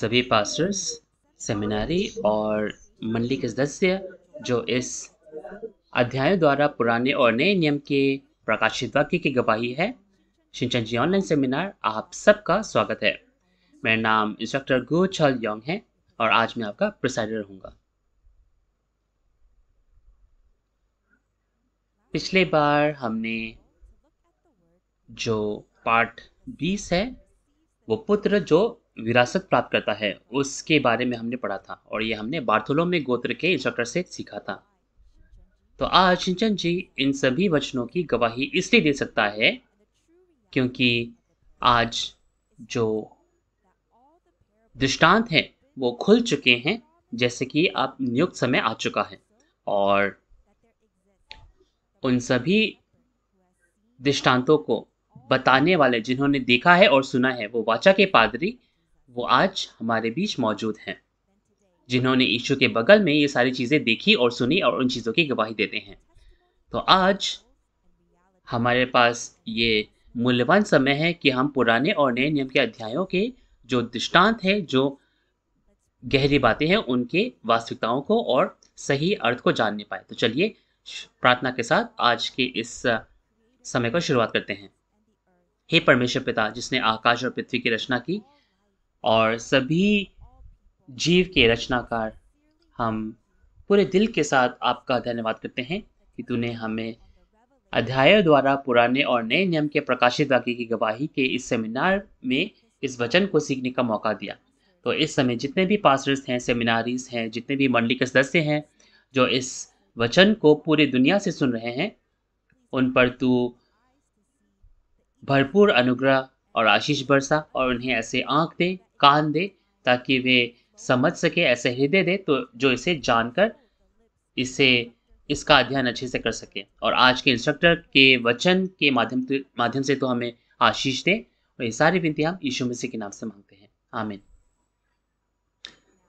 सभी pastors seminary और मंडली के सदस्य जो इस अध्याय द्वारा पुराने और नए नियम के प्रकाशित वाक्य की गवाही है शिंचन जी ऑनलाइन सेमिनार आप सबका स्वागत है मेरा नाम इंस्ट्रक्टर गो छल योंग है और आज मैं आपका प्रिसाइडर रहूँगा पिछले बार हमने जो पार्ट बीस है वो पुत्र जो विरासत प्राप्त करता है उसके बारे में हमने पढ़ा था और ये हमने बार्थोलोम में गोत्र के इंस्ट्रक्टर से सीखा था तो आज चिंचन जी इन सभी वचनों की गवाही इसलिए दे सकता है क्योंकि आज जो दृष्टांत हैं वो खुल चुके हैं जैसे कि आप नियुक्त समय आ चुका है और उन सभी दृष्टांतों को बताने वाले जिन्होंने देखा है और सुना है वो वाचा के पादरी वो आज हमारे बीच मौजूद हैं जिन्होंने ईशु के बगल में ये सारी चीज़ें देखी और सुनी और उन चीज़ों की गवाही देते हैं तो आज हमारे पास ये मूल्यवान समय है कि हम पुराने और नए नियम के अध्यायों के जो दृष्टांत है जो गहरी बातें हैं उनके वास्तविकताओं को और सही अर्थ को जानने पाए तो चलिए प्रार्थना के साथ आज के इस समय को शुरुआत करते हैं हे परमेश्वर पिता जिसने आकाश और पृथ्वी की रचना की और सभी जीव के रचनाकार हम पूरे दिल के साथ आपका धन्यवाद करते हैं कि तूने हमें अध्यायों द्वारा पुराने और नए नियम के प्रकाशित वाक्य की गवाही के इस सेमिनार में इस वचन को सीखने का मौका दिया तो इस समय जितने भी पास्टर्स हैं सेमिनारीज हैं जितने भी मंडली के सदस्य हैं जो इस वचन को पूरी दुनिया से सुन रहे हैं उन पर तू भरपूर अनुग्रह और आशीष बरसा और उन्हें ऐसे आंख दे कान दे ताकि वे समझ सके ऐसे हृदय दे तो जो इसे जानकर इसे इसका अध्ययन अच्छे से कर सके और आज के इंस्ट्रक्टर के वचन के माध्यम माध्यम से तो हमें आशीष दे और ये सारी विनती हम यीशु मसीह के नाम से मांगते हैं आमिन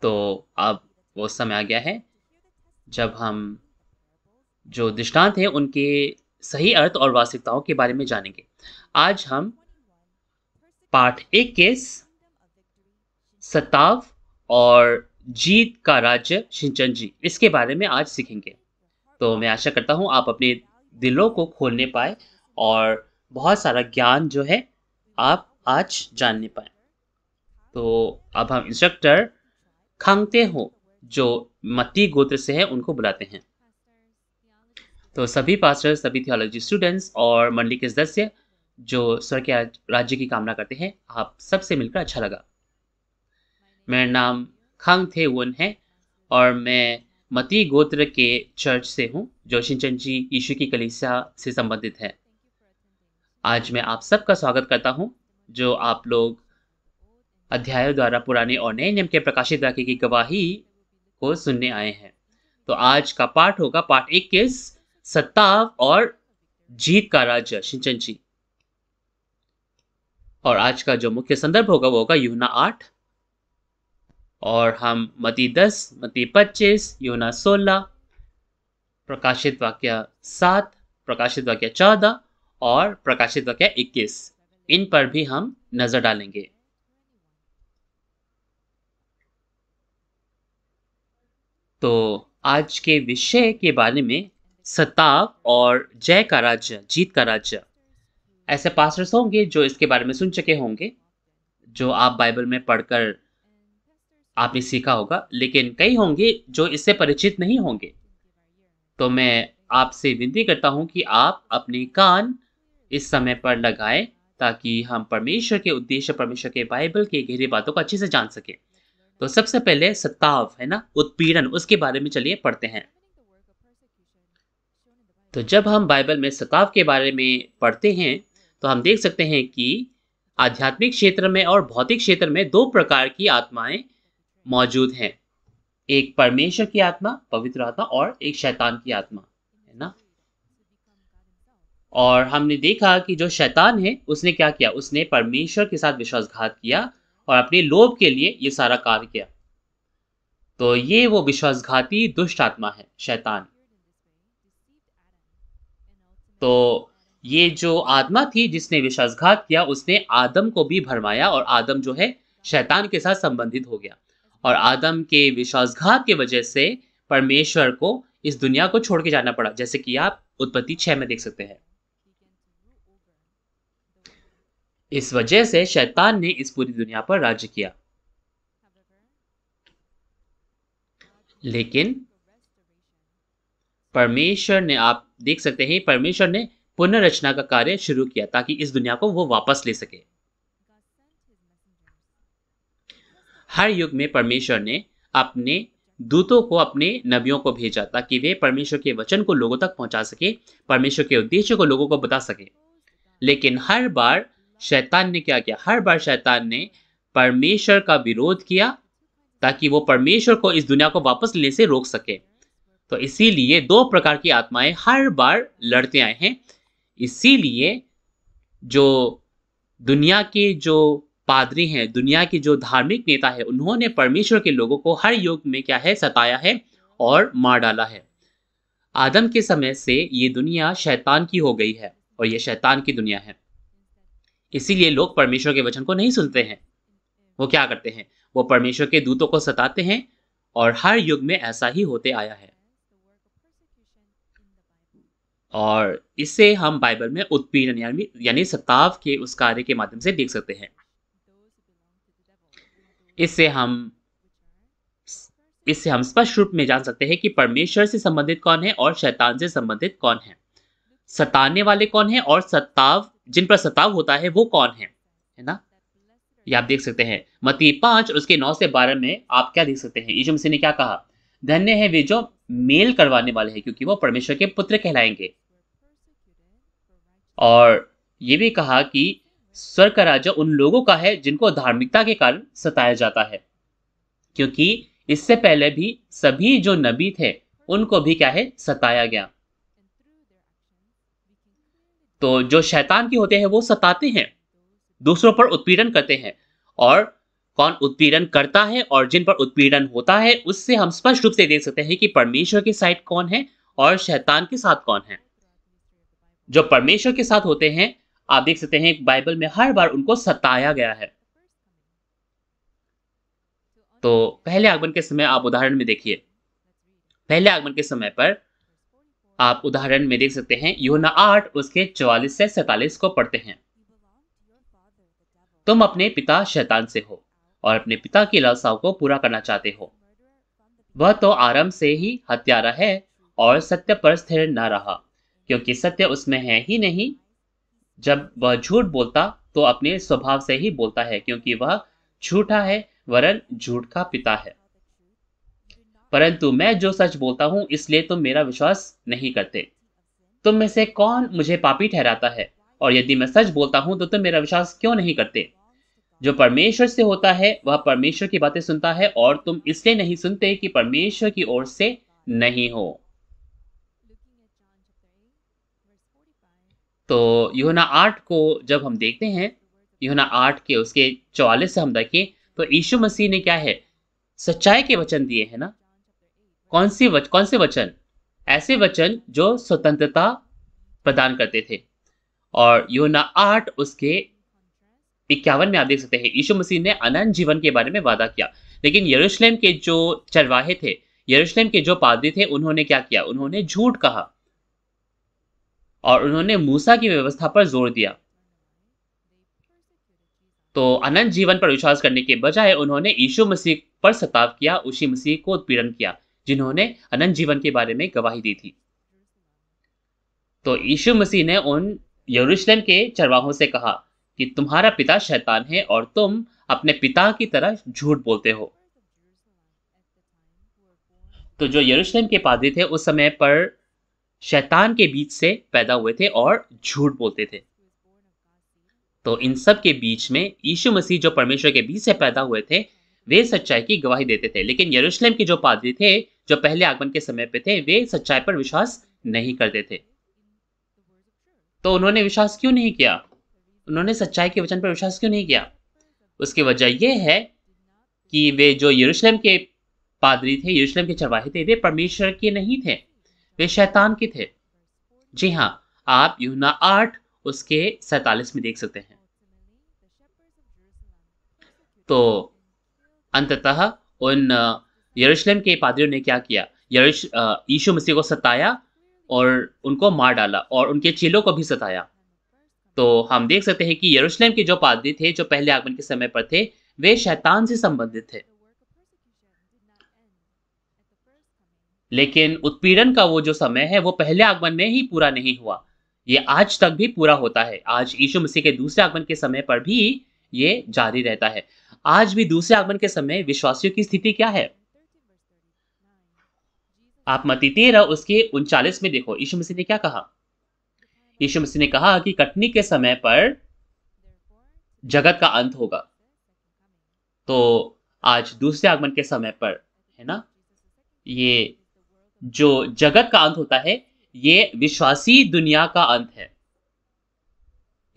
तो अब वो समय आ गया है जब हम जो दृष्टांत हैं उनके सही अर्थ और वास्तविकताओं के बारे में जानेंगे आज हम पाठ एक केस सताव और जीत का राज्य सिंचन जी इसके बारे में आज सीखेंगे तो मैं आशा करता हूँ आप अपने दिलों को खोलने पाए और बहुत सारा ज्ञान जो है आप आज जानने पाए तो अब हम इंस्ट्रक्टर खांगते हो जो मती गोत्र से है उनको बुलाते हैं तो सभी पास्टर सभी थियोलॉजी स्टूडेंट्स और मंडली के सदस्य जो स्वर्ग के राज्य की कामना करते हैं आप सबसे मिलकर अच्छा लगा मेरा नाम खांग थे वन है और मैं मती गोत्र के चर्च से हूँ जो जी यीशु की कलीसिया से संबंधित है आज मैं आप सबका स्वागत करता हूँ जो आप लोग अध्यायों द्वारा पुराने और नए नियम के प्रकाशित वाक्य की गवाही को सुनने आए हैं तो आज का पाठ होगा पाठ इक्कीस सत्ताव और जीत का राज्य सिंचन जी और आज का जो मुख्य संदर्भ होगा वो होगा यूना आठ और हम मती दस मती पच्चीस योना सोलह प्रकाशित वाक्य सात प्रकाशित वाक्य चौदह और प्रकाशित वाक्य इक्कीस इन पर भी हम नज़र डालेंगे तो आज के विषय के बारे में सताव और जय का राज्य जीत का राज्य ऐसे पास्टर्स होंगे जो इसके बारे में सुन चुके होंगे जो आप बाइबल में पढ़कर आपने सीखा होगा लेकिन कई होंगे जो इससे परिचित नहीं होंगे तो मैं आपसे विनती करता हूं कि आप अपने कान इस समय पर लगाएं ताकि हम परमेश्वर के उद्देश्य परमेश्वर के बाइबल के गहरी बातों को अच्छे से जान सकें तो सबसे पहले सत्ताव है ना उत्पीड़न उसके बारे में चलिए पढ़ते हैं तो जब हम बाइबल में सताव के बारे में पढ़ते हैं तो हम देख सकते हैं कि आध्यात्मिक क्षेत्र में और भौतिक क्षेत्र में दो प्रकार की आत्माएं मौजूद हैं एक परमेश्वर की आत्मा पवित्र आत्मा और एक शैतान की आत्मा है ना और हमने देखा कि जो शैतान है उसने क्या किया उसने परमेश्वर के साथ विश्वासघात किया और अपने लोभ के लिए ये सारा कार्य किया तो ये वो विश्वासघाती दुष्ट आत्मा है शैतान तो ये जो आत्मा थी जिसने विश्वासघात किया उसने आदम को भी भरमाया और आदम जो है शैतान के साथ संबंधित हो गया और आदम के विश्वासघात की वजह से परमेश्वर को इस दुनिया को छोड़ के जाना पड़ा जैसे कि आप उत्पत्ति छह में देख सकते हैं इस वजह से शैतान ने इस पूरी दुनिया पर राज्य किया लेकिन परमेश्वर ने आप देख सकते हैं परमेश्वर ने पुनर्रचना का कार्य शुरू किया ताकि इस दुनिया को वो वापस ले सके हर युग में परमेश्वर ने अपने दूतों को अपने नबियों को भेजा ताकि वे परमेश्वर के वचन को लोगों तक पहुंचा सके परमेश्वर के उद्देश्य को लोगों को बता सके लेकिन हर बार शैतान ने क्या किया हर बार शैतान ने परमेश्वर का विरोध किया ताकि वो परमेश्वर को इस दुनिया को वापस लेने से रोक सके तो इसीलिए दो प्रकार की आत्माएं हर बार लड़ते आए हैं इसीलिए जो दुनिया के जो पादरी हैं दुनिया के जो धार्मिक नेता है उन्होंने परमेश्वर के लोगों को हर युग में क्या है सताया है और मार डाला है आदम के समय से ये दुनिया शैतान की हो गई है और ये शैतान की दुनिया है इसीलिए लोग परमेश्वर के वचन को नहीं सुनते हैं वो क्या करते हैं वो परमेश्वर के दूतों को सताते हैं और हर युग में ऐसा ही होते आया है और इसे हम बाइबल में उत्पीड़न यानी सताव के उस कार्य के माध्यम से देख सकते हैं इससे हम इससे हम स्पष्ट रूप में जान सकते हैं कि परमेश्वर से संबंधित कौन है और शैतान से संबंधित कौन है सताने वाले कौन है और सताव जिन पर सताव होता है वो कौन है है ना ये आप देख सकते हैं मती पांच उसके नौ से बारह में आप क्या देख सकते हैं यीशु मसीह ने क्या कहा धन्य है वे जो मेल करवाने वाले हैं क्योंकि वो परमेश्वर के पुत्र कहलाएंगे और ये भी कहा कि स्वर्ग का राज्य उन लोगों का है जिनको धार्मिकता के कारण सताया जाता है क्योंकि इससे पहले भी सभी जो नबी थे उनको भी क्या है सताया गया तो जो शैतान के होते हैं वो सताते हैं दूसरों पर उत्पीड़न करते हैं और कौन उत्पीड़न करता है और जिन पर उत्पीड़न होता है उससे हम स्पष्ट रूप से देख सकते हैं कि परमेश्वर की साइड कौन है और शैतान के साथ कौन है जो परमेश्वर के साथ होते हैं आप देख सकते हैं बाइबल में हर बार उनको सताया गया है तो पहले आगमन के समय आप उदाहरण में देखिए पहले आगमन के समय पर आप उदाहरण में देख सकते हैं योना आठ उसके चौवालीस से सैतालीस को पढ़ते हैं तुम अपने पिता शैतान से हो और अपने पिता की लालसाओं को पूरा करना चाहते हो वह तो आरंभ से ही हत्यारा है और सत्य पर स्थिर न रहा क्योंकि सत्य उसमें है ही नहीं जब वह झूठ बोलता तो अपने स्वभाव से ही बोलता है क्योंकि वह झूठा है वरन झूठ का पिता है परंतु मैं जो सच बोलता हूं इसलिए तुम मेरा विश्वास नहीं करते तुम में से कौन मुझे पापी ठहराता है और यदि मैं सच बोलता हूं तो तुम मेरा विश्वास क्यों नहीं करते जो परमेश्वर से होता है वह परमेश्वर की बातें सुनता है और तुम इसलिए नहीं सुनते कि परमेश्वर की ओर से नहीं हो तो योना आठ को जब हम देखते हैं योना आठ के उसके चौवालीस से हम देखें तो यीशु मसीह ने क्या है सच्चाई के वचन दिए हैं ना कौन से वच, कौन से वचन ऐसे वचन जो स्वतंत्रता प्रदान करते थे और योना आठ उसके इक्यावन में आप देख सकते हैं यीशु मसीह ने अनंत जीवन के बारे में वादा किया लेकिन यरूशलेम के जो चरवाहे थे यरूशलेम के जो पादरी थे उन्होंने क्या किया उन्होंने झूठ कहा और उन्होंने मूसा की व्यवस्था पर जोर दिया तो अनंत जीवन पर विश्वास करने के बजाय उन्होंने यीशु मसीह पर सताव किया उसी मसीह को उत्पीड़न किया जिन्होंने अनंत जीवन के बारे में गवाही दी थी तो यीशु मसीह ने उन यरूशलेम के चरवाहों से कहा कि तुम्हारा पिता शैतान है और तुम अपने पिता की तरह झूठ बोलते हो तो जो यरूशलेम के पादरी थे उस समय पर शैतान के बीच से पैदा हुए थे और झूठ बोलते थे तो इन सब के बीच में यीशु मसीह जो परमेश्वर के बीच से पैदा हुए थे वे सच्चाई की गवाही देते थे लेकिन यरूशलेम के जो पादरी थे जो पहले आगमन के समय पे थे वे सच्चाई पर विश्वास नहीं करते थे तो उन्होंने विश्वास क्यों नहीं किया उन्होंने सच्चाई के वचन पर विश्वास क्यों नहीं किया उसकी वजह यह है कि वे जो यरूशलेम के पादरी थे यरूशलेम के चरवाहे थे वे परमेश्वर के नहीं थे वे शैतान के थे जी हाँ आप यूना आठ उसके सैतालीस में देख सकते हैं तो अंततः उन यरूशलेम के पादरियों ने क्या किया यीशु मसीह को सताया और उनको मार डाला और उनके चेलों को भी सताया तो हम देख सकते हैं कि यरूशलेम के जो पादरी थे जो पहले आगमन के समय पर थे वे शैतान से संबंधित थे लेकिन उत्पीड़न का वो जो समय है वो पहले आगमन में ही पूरा नहीं हुआ ये आज तक भी पूरा होता है आज यीशु मसीह के दूसरे आगमन के समय पर भी ये जारी रहता है आज भी दूसरे आगमन के समय विश्वासियों की स्थिति क्या है आप मती तेरह उसके उनचालीस में देखो यीशु मसीह ने क्या कहा यीशु मसीह ने कहा कि कटनी के समय पर जगत का अंत होगा तो आज दूसरे आगमन के समय पर है ना ये जो जगत का अंत होता है ये विश्वासी दुनिया का अंत है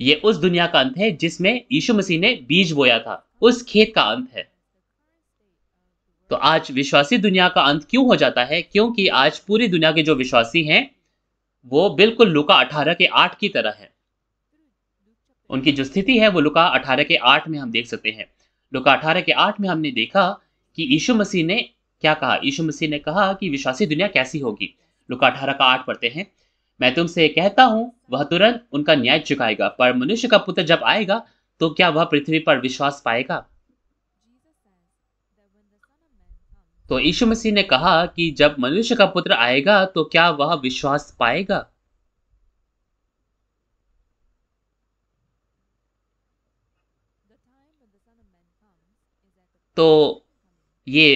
ये उस दुनिया का अंत है जिसमें यीशु मसीह ने बीज बोया था उस खेत का अंत है तो आज विश्वासी दुनिया का अंत क्यों हो जाता है क्योंकि आज पूरी दुनिया के जो विश्वासी हैं वो बिल्कुल लुका अठारह के आठ की तरह है उनकी जो स्थिति है वो लुका अठारह के आठ में हम देख सकते हैं लुका अठारह के आठ में हमने देखा कि यीशु मसीह ने क्या कहा यीशु मसीह ने कहा कि विश्वासी दुनिया कैसी होगी लुका अठारह का आठ पढ़ते हैं मैं तुमसे कहता हूँ वह तुरंत उनका न्याय चुकाएगा पर मनुष्य का पुत्र जब आएगा तो क्या वह पृथ्वी पर विश्वास पाएगा तो यीशु मसीह ने कहा कि जब मनुष्य का पुत्र आएगा तो क्या वह विश्वास पाएगा तो ये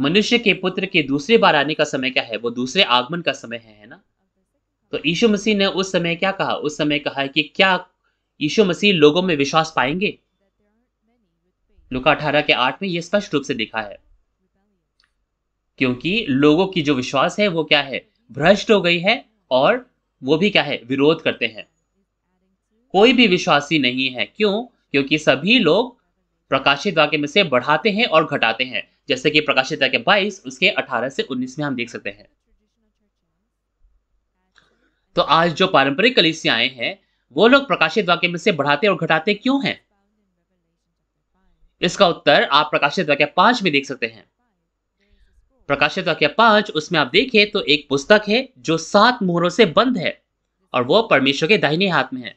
मनुष्य के पुत्र के दूसरे बार आने का समय क्या है वो दूसरे आगमन का समय है है ना तो यीशु मसीह ने उस समय क्या कहा उस समय कहा कि क्या यीशु मसीह लोगों में विश्वास पाएंगे लुका अठारह के आठ में यह स्पष्ट रूप से दिखा है क्योंकि लोगों की जो विश्वास है वो क्या है भ्रष्ट हो गई है और वो भी क्या है विरोध करते हैं कोई भी विश्वासी नहीं है क्यों क्योंकि सभी लोग प्रकाशित वाक्य में से बढ़ाते हैं और घटाते हैं जैसे कि प्रकाशित के 22 उसके 18 से 19 में हम देख सकते हैं तो आज जो पारंपरिक कलिसियाएं हैं वो लोग प्रकाशित वाक्य में से बढ़ाते और घटाते क्यों हैं इसका उत्तर आप प्रकाशित वाक्य पांच में देख सकते हैं प्रकाशित वाक्य पांच उसमें आप देखें तो एक पुस्तक है जो सात मोहरों से बंद है और वो परमेश्वर के दाहिने हाथ में है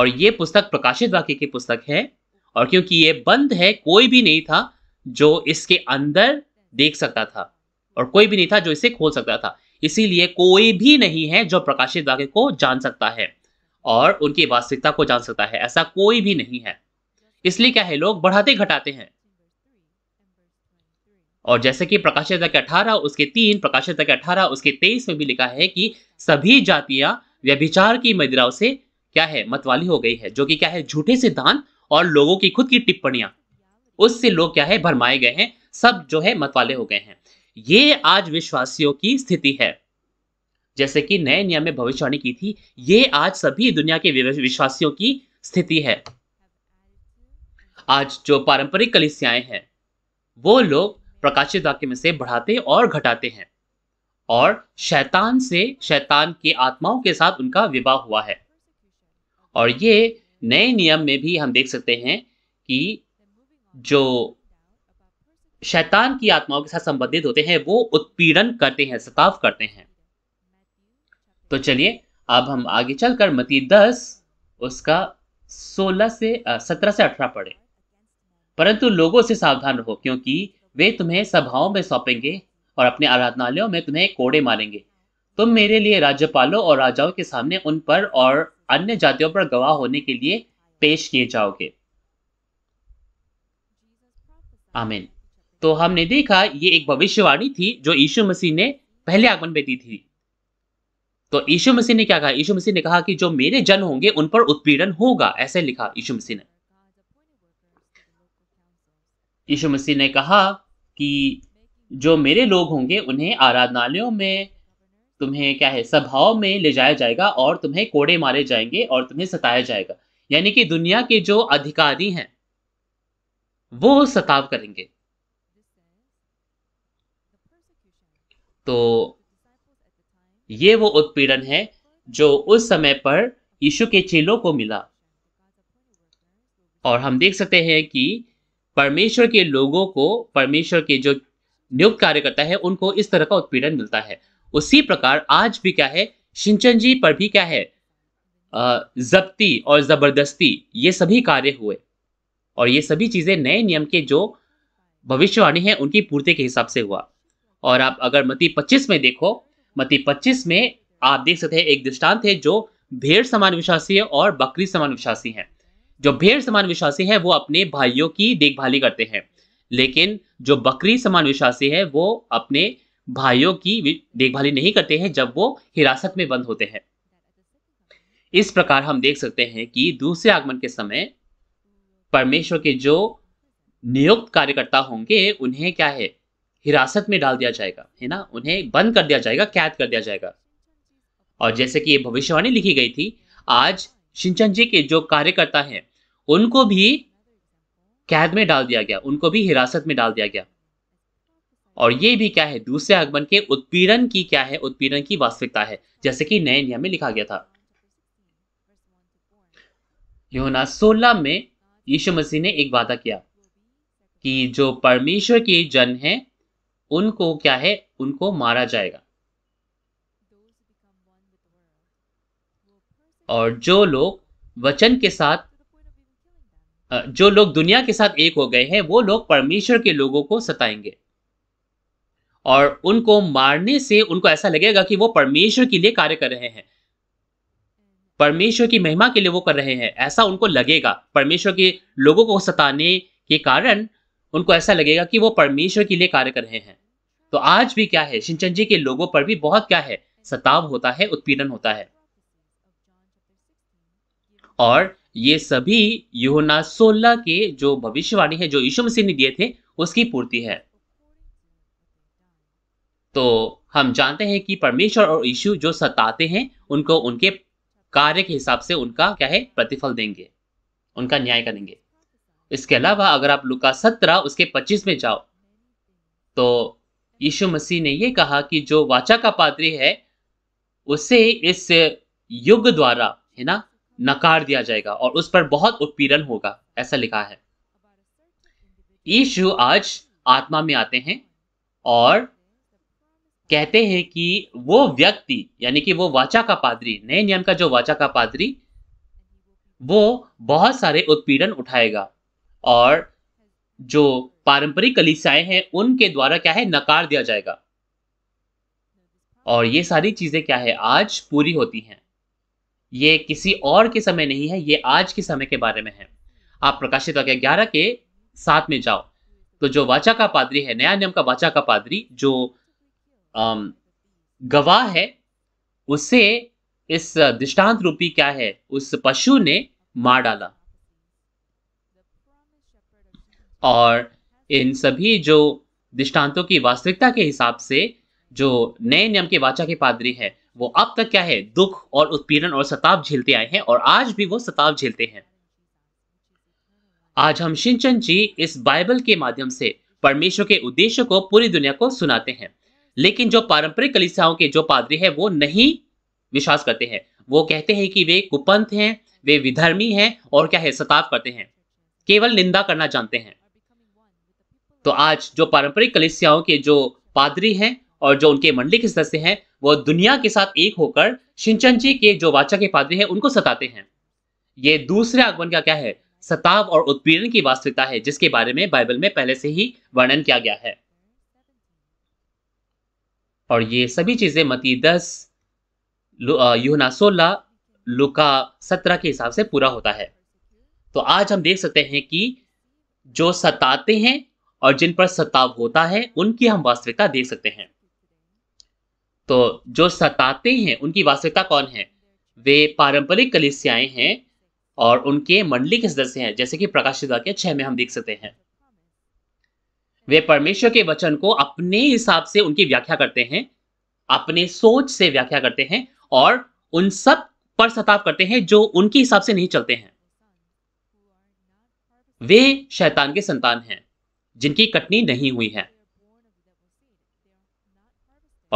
और ये पुस्तक प्रकाशित वाक्य की पुस्तक है और क्योंकि ये बंद है कोई भी नहीं था जो इसके अंदर देख सकता था और कोई भी नहीं था जो इसे खोल सकता था इसीलिए कोई भी नहीं है जो प्रकाशित वाक्य को जान सकता है और उनकी वास्तविकता को जान सकता है ऐसा कोई भी नहीं है इसलिए क्या है लोग बढ़ाते घटाते हैं और जैसे कि प्रकाशित वाक्य अठारह उसके तीन प्रकाशित वाक्य अठारह उसके तेईस में भी लिखा है कि सभी जातियां व्यभिचार की मदिराओं से क्या है मतवाली हो गई है जो कि क्या है झूठे सिद्धांत और लोगों की खुद की टिप्पणियां उससे लोग क्या है भरमाए गए हैं सब जो है मतवाले हो गए हैं ये आज विश्वासियों की स्थिति है जैसे कि नए नियम में भविष्यवाणी की थी ये आज सभी दुनिया के विश्वासियों की स्थिति है आज जो पारंपरिक कलिसियाएं हैं वो लोग प्रकाशित वाक्य में से बढ़ाते और घटाते हैं और शैतान से शैतान के आत्माओं के साथ उनका विवाह हुआ है और ये नए नियम में भी हम देख सकते हैं कि जो शैतान की आत्माओं के साथ संबंधित होते हैं वो उत्पीड़न करते हैं सताव करते हैं तो चलिए अब हम आगे चलकर मती दस उसका सोलह से सत्रह से अठारह पढ़े परंतु लोगों से सावधान रहो क्योंकि वे तुम्हें सभाओं में सौंपेंगे और अपने आराधनालयों में तुम्हें कोड़े मारेंगे तुम मेरे लिए राज्यपालों और राजाओं के सामने उन पर और अन्य जातियों पर गवाह होने के लिए पेश किए जाओगे आमेन तो हमने देखा ये एक भविष्यवाणी थी जो यीशु मसीह ने पहले आगमन में दी थी तो यीशु मसीह ने क्या कहा यीशु मसीह ने कहा कि जो मेरे जन होंगे उन पर उत्पीड़न होगा ऐसे लिखा यीशु मसीह ने यीशु मसीह ने कहा कि जो मेरे लोग होंगे उन्हें आराधनालयों में तुम्हें क्या है सभाओं में ले जाया जाएगा और तुम्हें कोड़े मारे जाएंगे और तुम्हें सताया जाएगा यानी कि दुनिया के जो अधिकारी हैं वो सताव करेंगे तो ये वो उत्पीड़न है जो उस समय पर यीशु के चेलों को मिला और हम देख सकते हैं कि परमेश्वर के लोगों को परमेश्वर के जो नियुक्त कार्यकर्ता है उनको इस तरह का उत्पीड़न मिलता है उसी प्रकार आज भी क्या है सिंचन जी पर भी क्या है जब्ती और जबरदस्ती ये सभी कार्य हुए और ये सभी चीज़ें नए नियम के जो भविष्यवाणी है उनकी पूर्ति के हिसाब से हुआ और आप अगर मती पच्चीस में देखो मती पच्चीस में आप देख सकते हैं एक दृष्टांत है जो भेड़ समान विश्वासी है और बकरी समान विश्वासी है जो भेड़ समान विश्वासी है वो अपने भाइयों की देखभाली करते हैं लेकिन जो बकरी समान विश्वासी है वो अपने भाइयों की देखभाली नहीं करते हैं जब वो हिरासत में बंद होते हैं इस प्रकार हम देख सकते हैं कि दूसरे आगमन के समय परमेश्वर के जो नियुक्त कार्यकर्ता होंगे उन्हें क्या है हिरासत में डाल दिया जाएगा है ना उन्हें बंद कर दिया जाएगा कैद कर दिया जाएगा और जैसे कि ये भविष्यवाणी लिखी गई थी आज सिंचन जी के जो कार्यकर्ता हैं उनको भी कैद में डाल दिया गया उनको भी हिरासत में डाल दिया गया और ये भी क्या है दूसरे आगमन के उत्पीड़न की क्या है उत्पीड़न की वास्तविकता है जैसे कि नए नियम में लिखा गया था योना में यीशु मसीह ने एक वादा किया कि जो परमेश्वर के जन हैं उनको क्या है उनको मारा जाएगा और जो लोग वचन के साथ जो लोग दुनिया के साथ एक हो गए हैं वो लोग परमेश्वर के लोगों को सताएंगे और उनको मारने से उनको ऐसा लगेगा कि वो परमेश्वर के लिए कार्य कर रहे हैं परमेश्वर की महिमा के लिए वो कर रहे हैं ऐसा उनको लगेगा परमेश्वर के लोगों को सताने के कारण उनको ऐसा लगेगा कि वो परमेश्वर के लिए कार्य कर रहे हैं तो आज भी क्या है सिंचन जी के लोगों पर भी बहुत क्या है सताव होता है उत्पीड़न होता है और ये सभी योना सोलह के जो भविष्यवाणी है जो यीशु मसीह ने दिए थे उसकी पूर्ति है तो हम जानते हैं कि परमेश्वर और यीशु जो सताते हैं उनको उनके कार्य के हिसाब से उनका क्या है प्रतिफल देंगे उनका न्याय करेंगे इसके अलावा अगर आप लुका सत्रह उसके पच्चीस में जाओ तो यीशु मसीह ने यह कहा कि जो वाचा का पादरी है उसे इस युग द्वारा है ना नकार दिया जाएगा और उस पर बहुत उत्पीड़न होगा ऐसा लिखा है यीशु आज आत्मा में आते हैं और कहते हैं कि वो व्यक्ति यानी कि वो वाचा का पादरी नए नियम का जो वाचा का पादरी वो बहुत सारे उत्पीड़न उठाएगा और जो पारंपरिक कलिसाएं हैं उनके द्वारा क्या है नकार दिया जाएगा और ये सारी चीजें क्या है आज पूरी होती हैं ये किसी और के समय नहीं है ये आज के समय के बारे में है आप प्रकाशित वाक्य ग्यारह के साथ में जाओ तो जो वाचा का पादरी है नया नियम का वाचा का पादरी जो गवाह है उसे इस दृष्टांत रूपी क्या है उस पशु ने मार डाला और इन सभी जो दृष्टांतों की वास्तविकता के हिसाब से जो नए नियम के वाचा के पादरी है वो अब तक क्या है दुख और उत्पीड़न और सताव झेलते आए हैं और आज भी वो सताव झेलते हैं आज हम शिंचन जी इस बाइबल के माध्यम से परमेश्वर के उद्देश्य को पूरी दुनिया को सुनाते हैं लेकिन जो पारंपरिक कलिसाओं के जो पादरी है वो नहीं विश्वास करते हैं वो कहते हैं कि वे कुपंथ हैं वे विधर्मी हैं और क्या है सताव करते हैं केवल निंदा करना जानते हैं तो आज जो पारंपरिक कलिसियाओं के जो पादरी हैं और जो उनके मंडली के सदस्य हैं वो दुनिया के साथ एक होकर जी के जो वाचा के पादरी हैं उनको सताते हैं ये दूसरे आगमन का क्या है सताव और उत्पीड़न की वास्तविकता है जिसके बारे में बाइबल में पहले से ही वर्णन किया गया है और ये सभी चीज़ें मती दस यूहना सोलह लुका सत्रह के हिसाब से पूरा होता है तो आज हम देख सकते हैं कि जो सताते हैं और जिन पर सताव होता है उनकी हम वास्तविकता देख सकते हैं तो जो सताते हैं उनकी वास्तविकता कौन है वे पारंपरिक कलिसियाएं हैं और उनके मंडली के सदस्य हैं जैसे कि प्रकाशित के छह में हम देख सकते हैं वे परमेश्वर के वचन को अपने हिसाब से उनकी व्याख्या करते हैं अपने सोच से व्याख्या करते हैं और उन सब पर सताव करते हैं जो उनके हिसाब से नहीं चलते हैं वे शैतान के संतान हैं जिनकी कटनी नहीं हुई है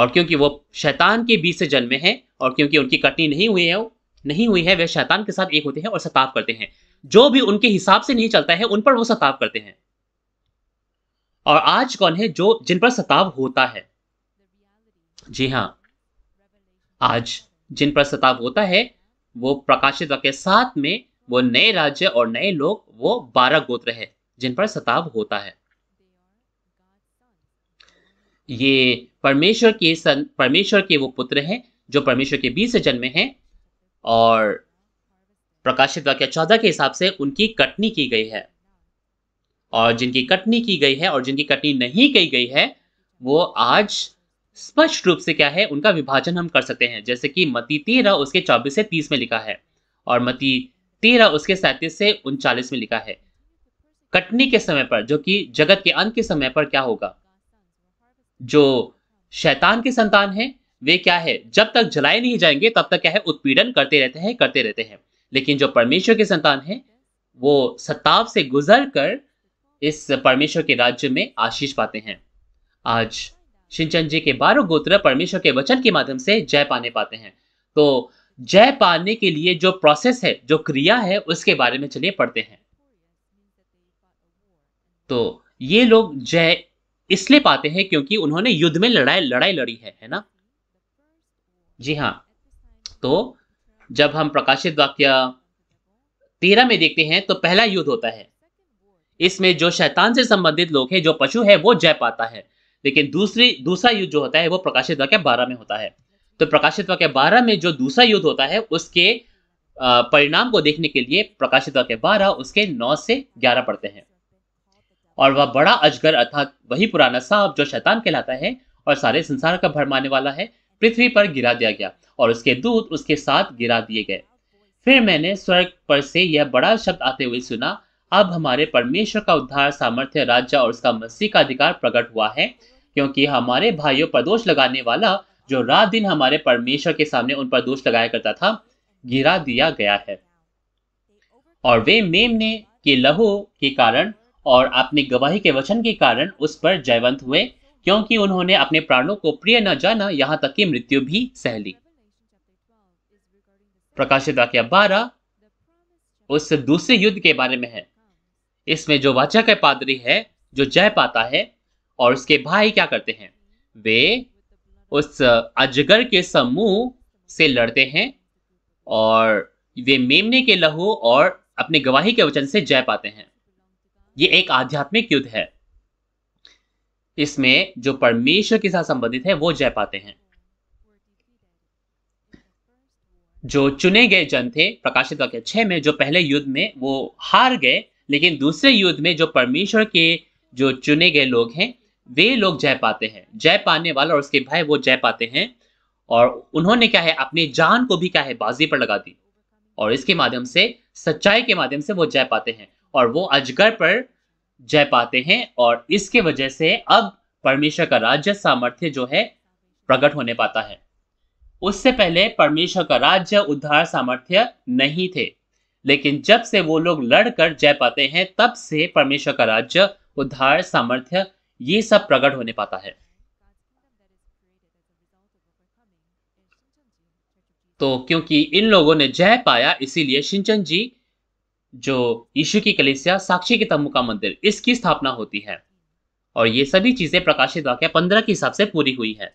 और क्योंकि वो शैतान के बीच से जन्मे हैं और क्योंकि उनकी कटनी नहीं हुई है नहीं हुई है वे शैतान के साथ एक होते हैं और सताव करते हैं जो भी उनके हिसाब से नहीं चलता है उन पर वो सताव करते हैं और आज कौन है जो जिन पर सताव होता है जी हाँ आज जिन पर सताव होता है वो प्रकाशित वाक्य सात में वो नए राज्य और नए लोग वो बारह गोत्र है जिन पर सताव होता है ये परमेश्वर के सन परमेश्वर के वो पुत्र हैं जो परमेश्वर के बीच से जन्मे हैं और प्रकाशित वाक्य चौदह के हिसाब से उनकी कटनी की गई है और जिनकी कटनी की गई है और जिनकी कटनी नहीं की गई है वो आज स्पष्ट रूप से क्या है उनका विभाजन हम कर सकते हैं जैसे कि मती तेरह उसके चौबीस से तीस में लिखा है और मती तेरह उसके सैंतीस से उनचालीस में लिखा है कटनी के समय पर जो कि जगत के अंत के समय पर क्या होगा जो शैतान की संतान है वे क्या है जब तक जलाए नहीं जाएंगे तब तक क्या है उत्पीड़न करते रहते हैं करते रहते हैं लेकिन जो परमेश्वर के संतान है वो सताव से गुजर कर इस परमेश्वर के राज्य में आशीष पाते हैं आज सिंचन जी के बारह गोत्र परमेश्वर के वचन के माध्यम से जय पाने पाते हैं तो जय पाने के लिए जो प्रोसेस है जो क्रिया है उसके बारे में चलिए पढ़ते हैं तो ये लोग जय इसलिए पाते हैं क्योंकि उन्होंने युद्ध में लड़ाई लड़ाई लड़ी है है ना जी हाँ तो जब हम प्रकाशित वाक्य तेरह में देखते हैं तो पहला युद्ध होता है इसमें जो शैतान से संबंधित लोग हैं जो पशु है वो जय पाता है लेकिन दूसरी दूसरा युद्ध जो होता है वो प्रकाशित वाक्य बारह में होता है तो प्रकाशित वाक्य बारह में जो दूसरा युद्ध होता है उसके परिणाम को देखने के लिए प्रकाशित वाक्य बारह उसके नौ से ग्यारह पढ़ते हैं और वह बड़ा अजगर अर्थात वही पुराना सांप जो शैतान कहलाता है और सारे संसार का भरमाने वाला है पृथ्वी पर गिरा दिया गया और उसके दूत उसके साथ गिरा दिए गए फिर मैंने स्वर्ग पर से यह बड़ा शब्द आते हुए सुना अब हमारे परमेश्वर का उद्धार सामर्थ्य राज्य और उसका मसीह का अधिकार प्रकट हुआ है क्योंकि हमारे भाइयों पर दोष लगाने वाला जो रात दिन हमारे परमेश्वर के सामने उन पर दोष लगाया करता था गिरा दिया गया है और वे ने के लहू के कारण और अपने गवाही के वचन के कारण उस पर जयवंत हुए क्योंकि उन्होंने अपने प्राणों को प्रिय न जाना यहां तक कि मृत्यु भी सहली प्रकाशित वाक्य बारह उस दूसरे युद्ध के बारे में है इसमें जो वाचक है पादरी है जो जय पाता है और उसके भाई क्या करते हैं वे उस अजगर के समूह से लड़ते हैं और वे मेमने के लहू और अपने गवाही के वचन से जय पाते हैं ये एक आध्यात्मिक युद्ध है इसमें जो परमेश्वर के साथ संबंधित है वो जय पाते हैं जो चुने गए जन थे प्रकाशित वाक्य छह में जो पहले युद्ध में वो हार गए लेकिन दूसरे युद्ध में जो परमेश्वर के जो चुने गए लोग हैं वे लोग जय पाते हैं जय पाने वाला और उसके भाई वो जय पाते हैं और उन्होंने क्या है अपने जान को भी क्या है बाजी पर लगा दी और इसके माध्यम से सच्चाई के माध्यम से वो जय पाते हैं और वो अजगर पर जय पाते हैं और इसके वजह से अब परमेश्वर का राज्य सामर्थ्य जो है प्रकट होने पाता है उससे पहले परमेश्वर का राज्य उद्धार सामर्थ्य नहीं थे लेकिन जब से वो लोग लड़कर जय पाते हैं तब से परमेश्वर का राज्य उद्धार सामर्थ्य ये सब प्रकट होने पाता है तो क्योंकि इन लोगों ने जय पाया इसीलिए सिंचन जी जो यीशु की कलेसिया साक्षी के तम्बू का मंदिर इसकी स्थापना होती है और ये सभी चीजें प्रकाशित वाक्य पंद्रह के हिसाब से पूरी हुई है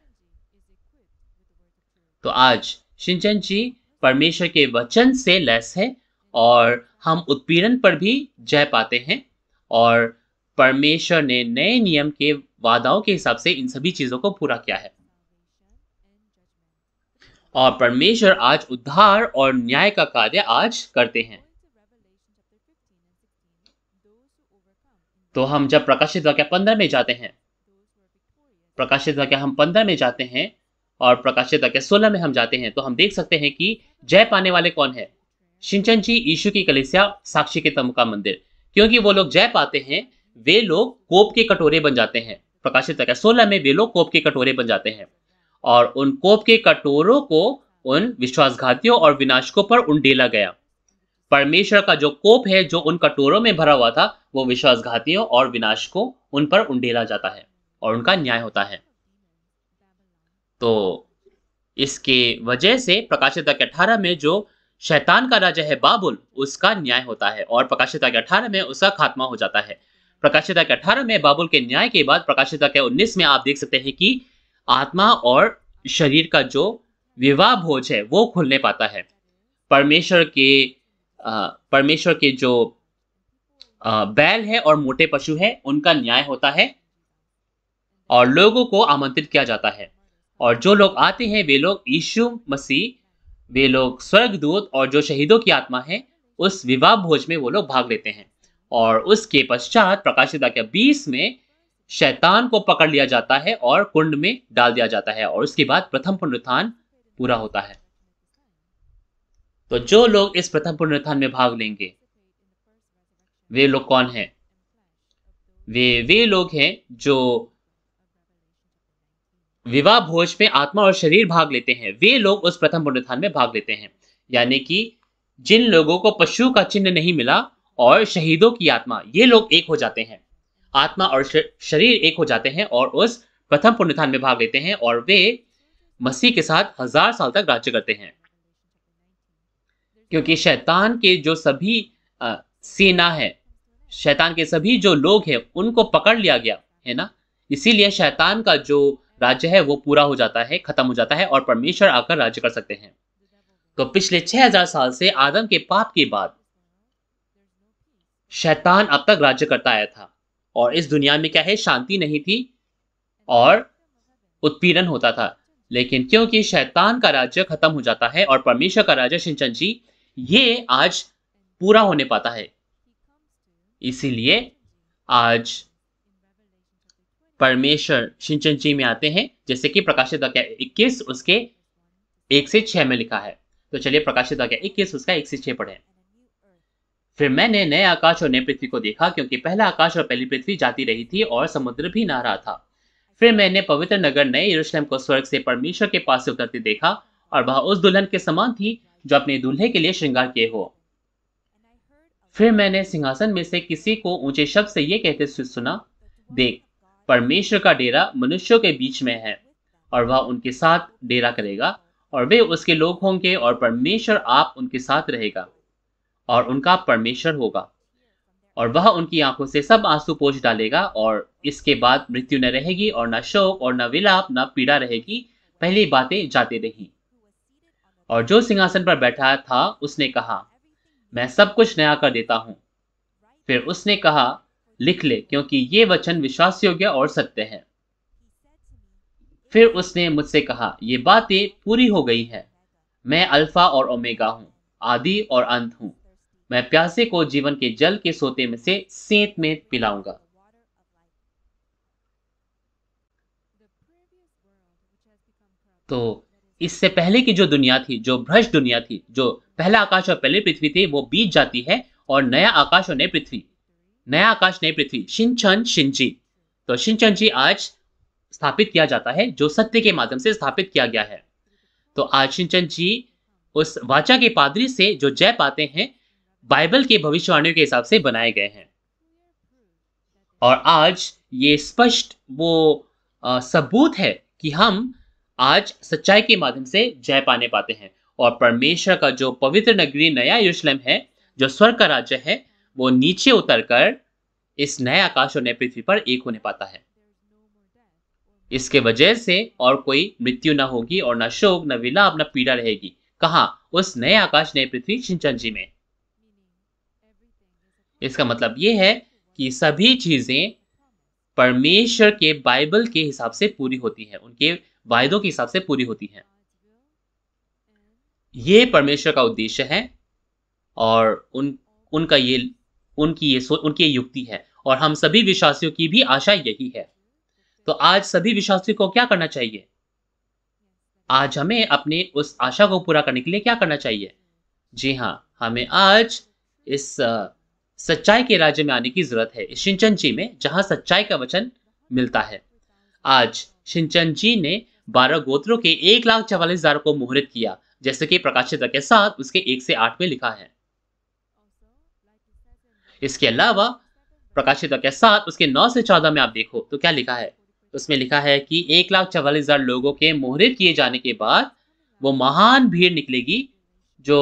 तो आज सिंचन जी परमेश्वर के वचन से लैस है और हम उत्पीड़न पर भी जय पाते हैं और परमेश्वर ने नए नियम के वादाओं के हिसाब से इन सभी चीज़ों को पूरा किया है और परमेश्वर आज उद्धार और न्याय का कार्य आज करते हैं तो हम जब प्रकाशित वाक्य पंद्रह में जाते हैं प्रकाशित वाक्य हम पंद्रह में जाते हैं और प्रकाशित वाक्य सोलह में हम जाते हैं तो हम देख सकते हैं कि जय पाने वाले कौन है शिंचनची यीशु की कलिसिया साक्षी के तम का मंदिर क्योंकि वो लोग जय पाते हैं वे लोग कोप के कटोरे बन जाते हैं प्रकाशित तक सोलह में वे लोग कोप के कटोरे बन जाते हैं और उन कोप के कटोरों को उन विश्वासघातियों और विनाशकों पर उंडेला गया परमेश्वर का जो कोप है जो उन कटोरों में भरा हुआ था वो विश्वासघातियों और विनाशकों उन पर उंडेला जाता है और उनका न्याय होता है तो इसके वजह से प्रकाशित तक अठारह में जो शैतान का राजा है बाबुल उसका न्याय होता है और प्रकाशिता के अठारह में उसका खात्मा हो जाता है प्रकाशिता के अठारह में बाबुल के न्याय के बाद प्रकाशिता के उन्नीस में आप देख सकते हैं कि आत्मा और शरीर का जो विवाह भोज है वो खुलने पाता है परमेश्वर के परमेश्वर के जो बैल है और मोटे पशु है उनका न्याय होता है और लोगों को आमंत्रित किया जाता है और जो लोग आते हैं वे लोग यीशु मसीह वे लोग स्वर्गदूत और जो शहीदों की आत्मा है उस विवाह भोज में वो लोग भाग लेते हैं और उसके पश्चात प्रकाशित के बीस में शैतान को पकड़ लिया जाता है और कुंड में डाल दिया जाता है और उसके बाद प्रथम पुनरुत्थान पूरा होता है तो जो लोग इस प्रथम पुनरुत्थान में भाग लेंगे वे लोग कौन हैं वे वे लोग हैं जो विवाह भोज में आत्मा और शरीर भाग लेते हैं वे लोग उस प्रथम पुनरुत्थान में भाग लेते हैं यानी कि जिन लोगों को पशु का चिन्ह नहीं मिला और शहीदों की आत्मा ये लोग एक हो जाते हैं आत्मा और शरीर एक हो जाते हैं और उस प्रथम पुनरुत्थान में भाग लेते हैं और वे मसीह के साथ हजार साल तक राज्य करते हैं क्योंकि शैतान के जो सभी आ, सेना है शैतान के सभी जो लोग हैं उनको पकड़ लिया गया है ना इसीलिए शैतान का जो राज्य है वो पूरा हो जाता है खत्म हो जाता है और परमेश्वर आकर राज्य कर सकते हैं तो पिछले 6000 साल से आदम के पाप के बाद शैतान अब तक राज्य करता आया था और इस दुनिया में क्या है शांति नहीं थी और उत्पीड़न होता था लेकिन क्योंकि शैतान का राज्य खत्म हो जाता है और परमेश्वर का राज्य सिंचन जी ये आज पूरा होने पाता है इसीलिए आज परमेश्वर सिंचन जी में आते हैं जैसे कि प्रकाशित वाक्य इक्कीस उसके एक से छह में लिखा है तो चलिए प्रकाशित वाक्य इक्कीस उसका एक से छह पढ़े फिर मैंने नए आकाश और नए पृथ्वी को देखा क्योंकि पहला आकाश और पहली पृथ्वी जाती रही थी और समुद्र भी ना रहा था फिर मैंने पवित्र नगर नए यरूशलेम को स्वर्ग से परमेश्वर के पास से उतरते देखा और वह उस दुल्हन के समान थी जो अपने दूल्हे के लिए श्रृंगार किए हो फिर मैंने सिंहासन में से किसी को ऊंचे शब्द से ये कहते सुना देख परमेश्वर का डेरा मनुष्यों के बीच में है और वह उनके साथ डेरा करेगा और वे उसके लोग होंगे और परमेश्वर आप उनके साथ रहेगा और उनका परमेश्वर होगा और वह उनकी आंखों से सब आंसू पोछ डालेगा और इसके बाद मृत्यु न रहेगी और न शोक और न विलाप न पीड़ा रहेगी पहली बातें जाते रही और जो सिंहासन पर बैठा था उसने कहा मैं सब कुछ नया कर देता हूं फिर उसने कहा लिख ले क्योंकि ये वचन विश्वास योग्य और सत्य है फिर उसने मुझसे कहा ये बातें पूरी हो गई है मैं अल्फा और ओमेगा हूँ आदि और अंत हूँ मैं प्यासे को जीवन के जल के सोते में से सेत में पिलाऊंगा तो इससे पहले की जो दुनिया थी जो भ्रष्ट दुनिया थी जो पहला आकाश और पहली पृथ्वी थी वो बीत जाती है और नया आकाश और नई पृथ्वी नया आकाश नई पृथ्वी शिनचन शिनजी तो शिनचन जी आज स्थापित किया जाता है जो सत्य के माध्यम से स्थापित किया गया है तो आज शिनचन जी उस वाचा के पादरी से जो जय पाते हैं बाइबल के भविष्यवाणियों के हिसाब से बनाए गए हैं और आज ये स्पष्ट वो आ, सबूत है कि हम आज सच्चाई के माध्यम से जय पाने पाते हैं और परमेश्वर का जो पवित्र नगरी नया युष्लम है जो स्वर्ग का राज्य है वो नीचे उतरकर इस नए आकाश और नए पृथ्वी पर एक होने पाता है इसके वजह से और कोई मृत्यु ना होगी और ना शोक न विलाप ना पीड़ा रहेगी कहा उस नए आकाश नए पृथ्वी सिंचन जी में इसका मतलब ये है कि सभी चीजें परमेश्वर के बाइबल के हिसाब से पूरी होती हैं उनके वायदों के हिसाब से पूरी होती हैं ये परमेश्वर का उद्देश्य है और उन उनका ये उनकी ये उनकी ये युक्ति है और हम सभी विश्वासियों की भी आशा यही है तो आज सभी विश्वासियों को क्या करना चाहिए आज हमें अपने उस आशा को पूरा करने के लिए क्या करना चाहिए जी हाँ हमें आज इस सच्चाई के राज्य में आने की जरूरत है सिंचन जी में जहां सच्चाई का वचन मिलता है आज सिंचन जी ने बारह गोत्रों के एक लाख चवालीस हजार को मुहूर्त किया जैसे कि प्रकाशित के साथ उसके एक से आठ में लिखा है इसके अलावा प्रकाशित के साथ उसके नौ से चौदह में आप देखो तो क्या लिखा है तो उसमें लिखा है कि एक लाख चवालीस हजार लोगों के मोहरित किए जाने के बाद वो महान भीड़ निकलेगी जो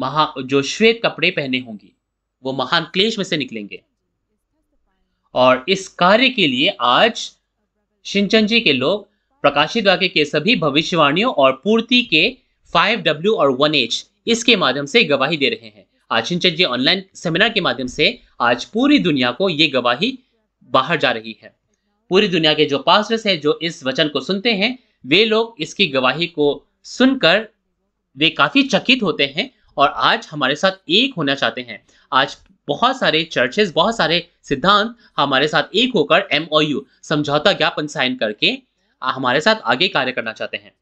महा जो श्वेत कपड़े पहने होंगी वो महान क्लेश में से निकलेंगे और इस कार्य के लिए आज जी के लोग प्रकाशित वाक्य के सभी भविष्यवाणियों और पूर्ति के फाइव डब्ल्यू और वन एच इसके माध्यम से गवाही दे रहे हैं शिनचन जी ऑनलाइन सेमिनार के माध्यम से आज पूरी दुनिया को ये गवाही बाहर जा रही है पूरी दुनिया के जो पास्टर्स हैं जो इस वचन को सुनते हैं वे लोग इसकी गवाही को सुनकर वे काफ़ी चकित होते हैं और आज हमारे साथ एक होना चाहते हैं आज बहुत सारे चर्चेस बहुत सारे सिद्धांत हमारे साथ एक होकर एम समझौता ज्ञापन साइन करके हमारे साथ आगे कार्य करना चाहते हैं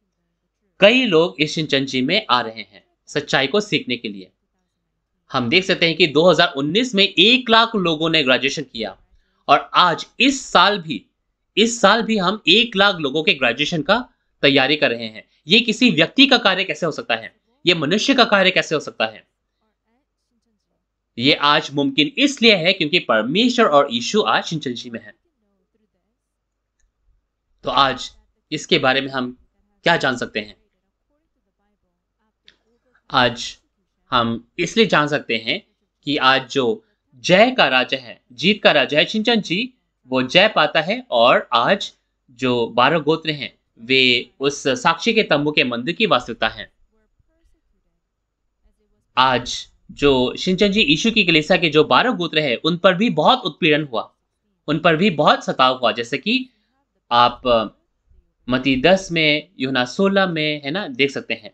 कई लोग इस जी में आ रहे हैं सच्चाई को सीखने के लिए हम देख सकते हैं कि 2019 में एक लाख लोगों ने ग्रेजुएशन किया और आज इस साल भी इस साल भी हम एक लाख लोगों के ग्रेजुएशन का तैयारी कर रहे हैं ये किसी व्यक्ति का कार्य कैसे हो सकता है ये मनुष्य का कार्य कैसे हो सकता है ये आज मुमकिन इसलिए है क्योंकि परमेश्वर और यीशु आज जी में है तो आज इसके बारे में हम क्या जान सकते हैं आज हम इसलिए जान सकते हैं कि आज जो जय का राजा है जीत का राजा है छिंचन जी वो जय पाता है और आज जो बारह गोत्र हैं वे उस साक्षी के तंबू के मंदिर की वास्तविकता है आज जो सिंचन जी यीशु की कलेसा के जो बारह गोत्र है उन पर भी बहुत उत्पीड़न हुआ उन पर भी बहुत सताव हुआ जैसे कि आप मती दस में योना सोलह में है ना देख सकते हैं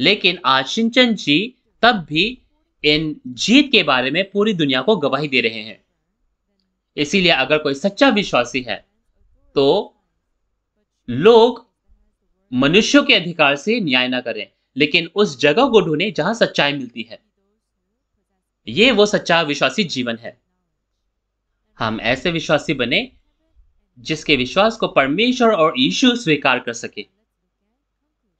लेकिन आज सिंचन जी तब भी इन जीत के बारे में पूरी दुनिया को गवाही दे रहे हैं इसीलिए अगर कोई सच्चा विश्वासी है तो लोग मनुष्यों के अधिकार से न्याय ना करें लेकिन उस जगह को ढूंढें जहां सच्चाई मिलती है ये वो सच्चा विश्वासी जीवन है हम ऐसे विश्वासी बने जिसके विश्वास को परमेश्वर और यीशु स्वीकार कर सके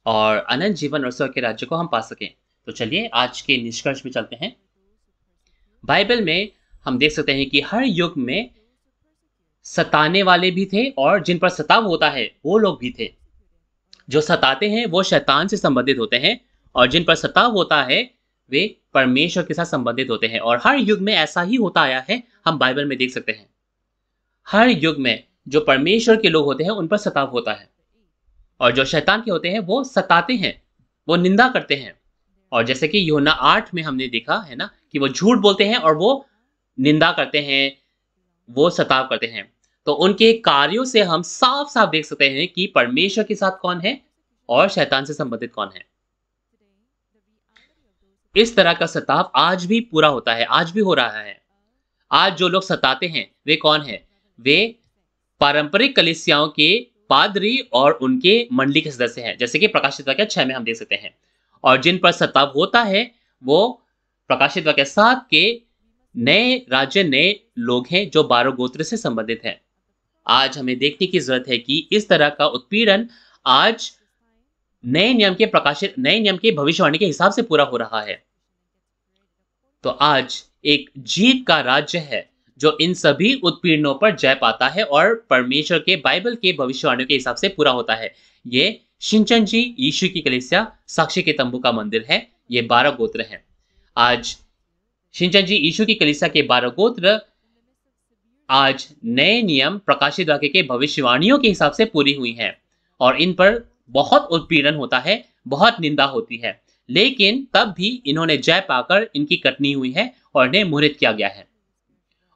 और अनंत जीवन और स्वर्ग के राज्य को हम पा सकें तो चलिए आज के निष्कर्ष में चलते हैं बाइबल में हम देख सकते हैं कि हर युग में सताने वाले भी थे और जिन पर सताव होता है वो लोग भी थे जो सताते हैं वो शैतान से संबंधित होते हैं और जिन पर सताव होता है वे परमेश्वर के साथ संबंधित होते हैं और हर युग में ऐसा ही होता आया है हम बाइबल में देख सकते हैं हर युग में जो परमेश्वर के लोग होते हैं उन पर सताव होता है और जो शैतान के होते हैं वो सताते हैं वो निंदा करते हैं और जैसे कि योना आठ में हमने देखा है ना कि वो झूठ बोलते हैं और वो निंदा करते हैं वो सताव करते हैं तो उनके कार्यों से हम साफ साफ देख सकते हैं कि परमेश्वर के साथ कौन है और शैतान से संबंधित कौन है इस तरह का सताव आज भी पूरा होता है आज भी हो रहा है आज जो लोग सताते हैं वे कौन है वे पारंपरिक कलिसियाओं के पादरी और उनके मंडली के सदस्य हैं जैसे कि प्रकाशित वाक्य छह में हम देख सकते हैं और जिन पर सत्ता होता है वो प्रकाशित वाक्य सात के नए राज्य नए लोग हैं जो बारह गोत्र से संबंधित हैं आज हमें देखने की जरूरत है कि इस तरह का उत्पीड़न आज नए नियम के प्रकाशित नए नियम के भविष्यवाणी के हिसाब से पूरा हो रहा है तो आज एक जीत का राज्य है जो इन सभी उत्पीड़नों पर जय पाता है और परमेश्वर के बाइबल के भविष्यवाणियों के हिसाब से पूरा होता है ये सिंचन जी यीशु की कलिसिया साक्षी के तंबू का मंदिर है ये बारह गोत्र हैं आज सिंचन जी यीशु की कलिसिया के बारह गोत्र आज नए नियम प्रकाशित वाक्य के भविष्यवाणियों के हिसाब से पूरी हुई हैं और इन पर बहुत उत्पीड़न होता है बहुत निंदा होती है लेकिन तब भी इन्होंने जय पाकर इनकी कटनी हुई है और इन्हें मुहरित किया गया है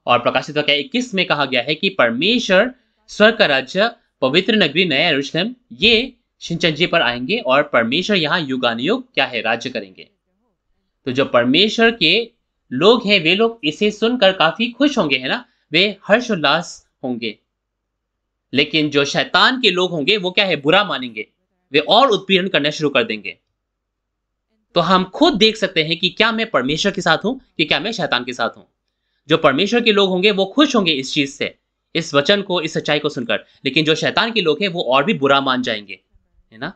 और प्रकाशित वाक्य इक्कीस में कहा गया है कि परमेश्वर स्वर्ग का राज्य पवित्र नगरी नया यरूशलेम ये जी पर आएंगे और परमेश्वर यहाँ युगानुयुग क्या है राज्य करेंगे तो जो परमेश्वर के लोग हैं वे लोग इसे सुनकर काफी खुश होंगे है ना वे हर्षोल्लास होंगे लेकिन जो शैतान के लोग होंगे वो क्या है बुरा मानेंगे वे और उत्पीड़न करना शुरू कर देंगे तो हम खुद देख सकते हैं कि क्या मैं परमेश्वर के साथ हूं कि क्या मैं शैतान के साथ हूं जो परमेश्वर के लोग होंगे वो खुश होंगे इस चीज से इस वचन को इस सच्चाई को सुनकर लेकिन जो शैतान के लोग हैं वो और भी बुरा मान जाएंगे है ना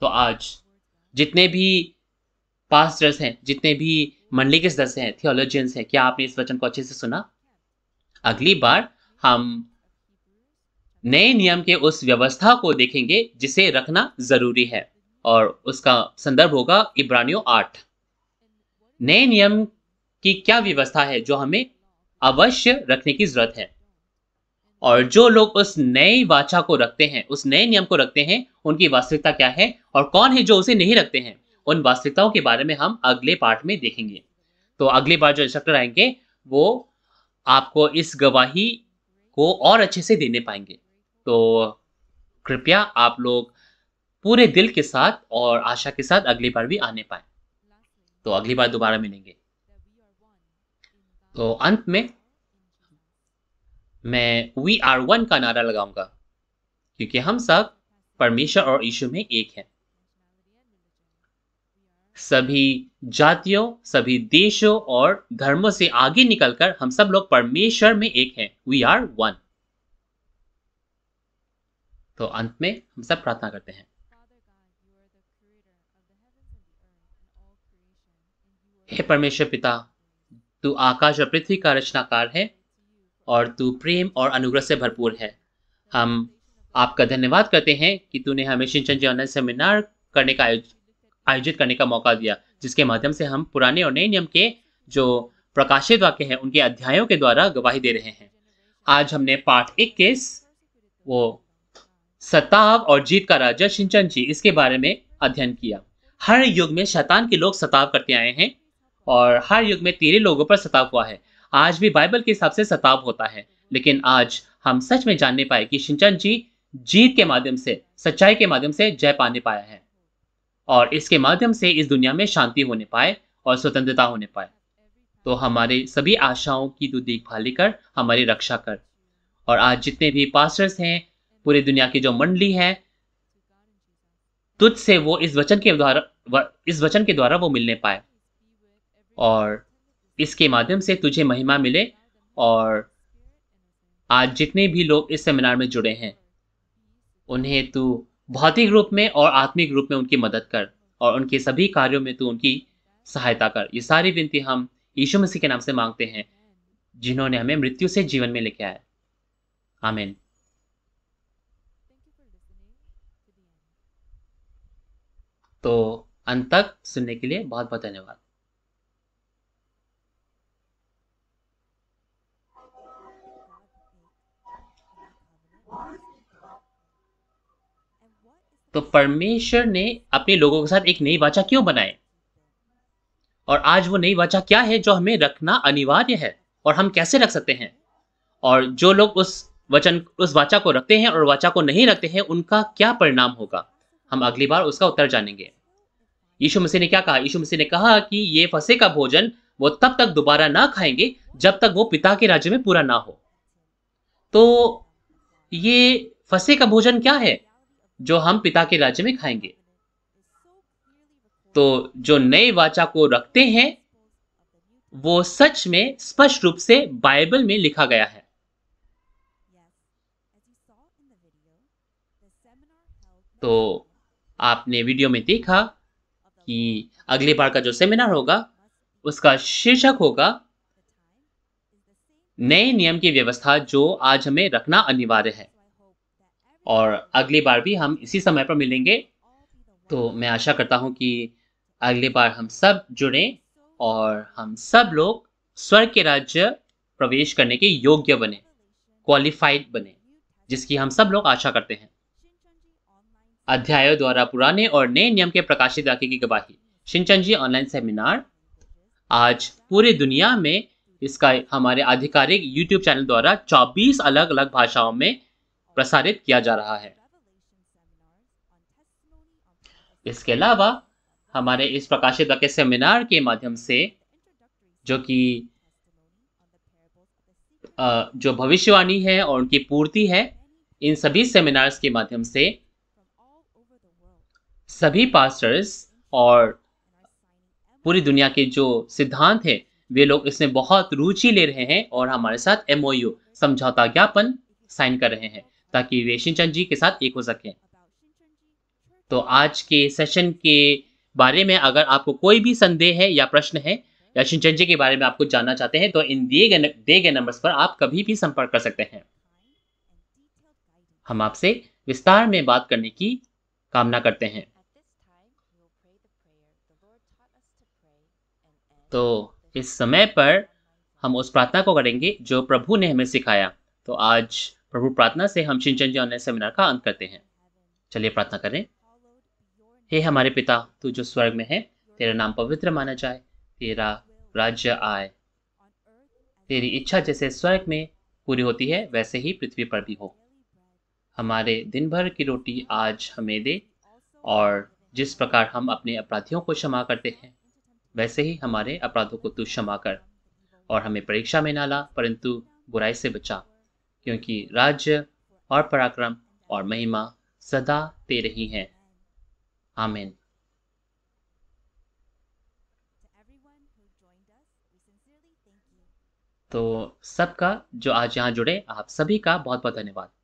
तो आज जितने भी पास्टर्स हैं जितने भी मंडली के सदस्य हैं थियोलॉजियंस हैं क्या आपने इस वचन को अच्छे से सुना अगली बार हम नए नियम के उस व्यवस्था को देखेंगे जिसे रखना जरूरी है और उसका संदर्भ होगा इब्रानियों आठ नए नियम कि क्या व्यवस्था है जो हमें अवश्य रखने की जरूरत है और जो लोग उस नई वाचा को रखते हैं उस नए नियम को रखते हैं उनकी वास्तविकता क्या है और कौन है जो उसे नहीं रखते हैं उन वास्तविकताओं के बारे में हम अगले पार्ट में देखेंगे तो अगले बार जो इंस्ट्रक्टर आएंगे वो आपको इस गवाही को और अच्छे से देने पाएंगे तो कृपया आप लोग पूरे दिल के साथ और आशा के साथ अगली बार भी आने पाए तो अगली बार दोबारा मिलेंगे तो अंत में मैं वी आर वन का नारा लगाऊंगा क्योंकि हम सब परमेश्वर और यीशु में एक हैं सभी जातियों सभी देशों और धर्मों से आगे निकलकर हम सब लोग परमेश्वर में एक हैं वी आर वन तो अंत में हम सब प्रार्थना करते हैं हे परमेश्वर पिता तू आकाश और पृथ्वी का रचनाकार है और तू प्रेम और अनुग्रह से भरपूर है हम आपका धन्यवाद करते हैं कि तूने हमें शिंचन जी ऑनलाइन सेमिनार करने का आयोजित करने का मौका दिया जिसके माध्यम से हम पुराने और नए नियम के जो प्रकाशित वाक्य हैं उनके अध्यायों के द्वारा गवाही दे रहे हैं आज हमने पाठ इक्कीस वो सताव और जीत का राजा सिंचन जी इसके बारे में अध्ययन किया हर युग में शैतान के लोग सताव करते आए हैं और हर युग में तेरे लोगों पर सताव हुआ है आज भी बाइबल के हिसाब से सताव होता है लेकिन आज हम सच में जानने पाए कि सिंचन जी जीत के माध्यम से सच्चाई के माध्यम से जय पाने पाया है और इसके माध्यम से इस दुनिया में शांति होने पाए और स्वतंत्रता होने पाए तो हमारे सभी आशाओं की तू देखभाली कर हमारी रक्षा कर और आज जितने भी पास्टर्स हैं पूरी दुनिया की जो मंडली है तुझ से वो इस वचन के द्वारा इस वचन के द्वारा वो मिलने पाए और इसके माध्यम से तुझे महिमा मिले और आज जितने भी लोग इस सेमिनार में जुड़े हैं उन्हें तू भौतिक रूप में और आत्मिक रूप में उनकी मदद कर और उनके सभी कार्यों में तू उनकी सहायता कर ये सारी विनती हम यीशु मसीह के नाम से मांगते हैं जिन्होंने हमें मृत्यु से जीवन में लेके आया आमीन तो अंत तक सुनने के लिए बहुत बहुत धन्यवाद तो परमेश्वर ने अपने लोगों के साथ एक नई वाचा क्यों बनाए और आज वो नई वाचा क्या है जो हमें रखना अनिवार्य है और हम कैसे रख सकते हैं और जो लोग उस वचन उस वाचा को रखते हैं और वाचा को नहीं रखते हैं उनका क्या परिणाम होगा हम अगली बार उसका उत्तर जानेंगे यीशु मसीह ने क्या कहा यीशु मसीह ने कहा कि ये फसे का भोजन वो तब तक दोबारा ना खाएंगे जब तक वो पिता के राज्य में पूरा ना हो तो ये फंसे का भोजन क्या है जो हम पिता के राज्य में खाएंगे तो जो नए वाचा को रखते हैं वो सच में स्पष्ट रूप से बाइबल में लिखा गया है तो आपने वीडियो में देखा कि अगली बार का जो सेमिनार होगा उसका शीर्षक होगा नए नियम की व्यवस्था जो आज हमें रखना अनिवार्य है और अगली बार भी हम इसी समय पर मिलेंगे तो मैं आशा करता हूँ कि अगली बार हम सब जुड़ें और हम सब लोग स्वर्ग के राज्य प्रवेश करने के योग्य बने क्वालिफाइड बने जिसकी हम सब लोग आशा करते हैं अध्यायों द्वारा पुराने और नए नियम के प्रकाशित वाक्य की गवाही शिंचन जी ऑनलाइन सेमिनार आज पूरी दुनिया में इसका हमारे आधिकारिक यूट्यूब चैनल द्वारा 24 अलग अलग भाषाओं में प्रसारित किया जा रहा है इसके अलावा हमारे इस प्रकाशित वाक्य सेमिनार के माध्यम से जो कि जो भविष्यवाणी है और उनकी पूर्ति है इन सभी सेमिनार्स के माध्यम से सभी पास्टर्स और पूरी दुनिया के जो सिद्धांत हैं वे लोग इसमें बहुत रुचि ले रहे हैं और हमारे साथ एमओयू समझौता ज्ञापन साइन कर रहे हैं ताकि वे शिनचैन जी के साथ एक हो सकें तो आज के सेशन के बारे में अगर आपको कोई भी संदेह है या प्रश्न है या शिनचैन जी के बारे में आपको जानना चाहते हैं तो इन दिए गए दिए गए नंबर्स पर आप कभी भी संपर्क कर सकते हैं हम आपसे विस्तार में बात करने की कामना करते हैं तो इस समय पर हम उस प्रार्थना को करेंगे जो प्रभु ने हमें सिखाया तो आज प्रभु प्रार्थना से हम सिंचन जी ऑनलाइन सेमिनार का अंत करते हैं चलिए प्रार्थना करें हे हमारे पिता तू जो स्वर्ग में है तेरा नाम पवित्र माना जाए तेरा राज्य आए तेरी इच्छा जैसे स्वर्ग में पूरी होती है वैसे ही पृथ्वी पर भी हो हमारे दिन भर की रोटी आज हमें दे और जिस प्रकार हम अपने अपराधियों को क्षमा करते हैं वैसे ही हमारे अपराधों को तू क्षमा कर और हमें परीक्षा में ना ला परंतु बुराई से बचा क्योंकि राज्य और पराक्रम और महिमा सदा तेरे ही हैं आमीन तो सबका जो आज यहाँ जुड़े आप सभी का बहुत बहुत धन्यवाद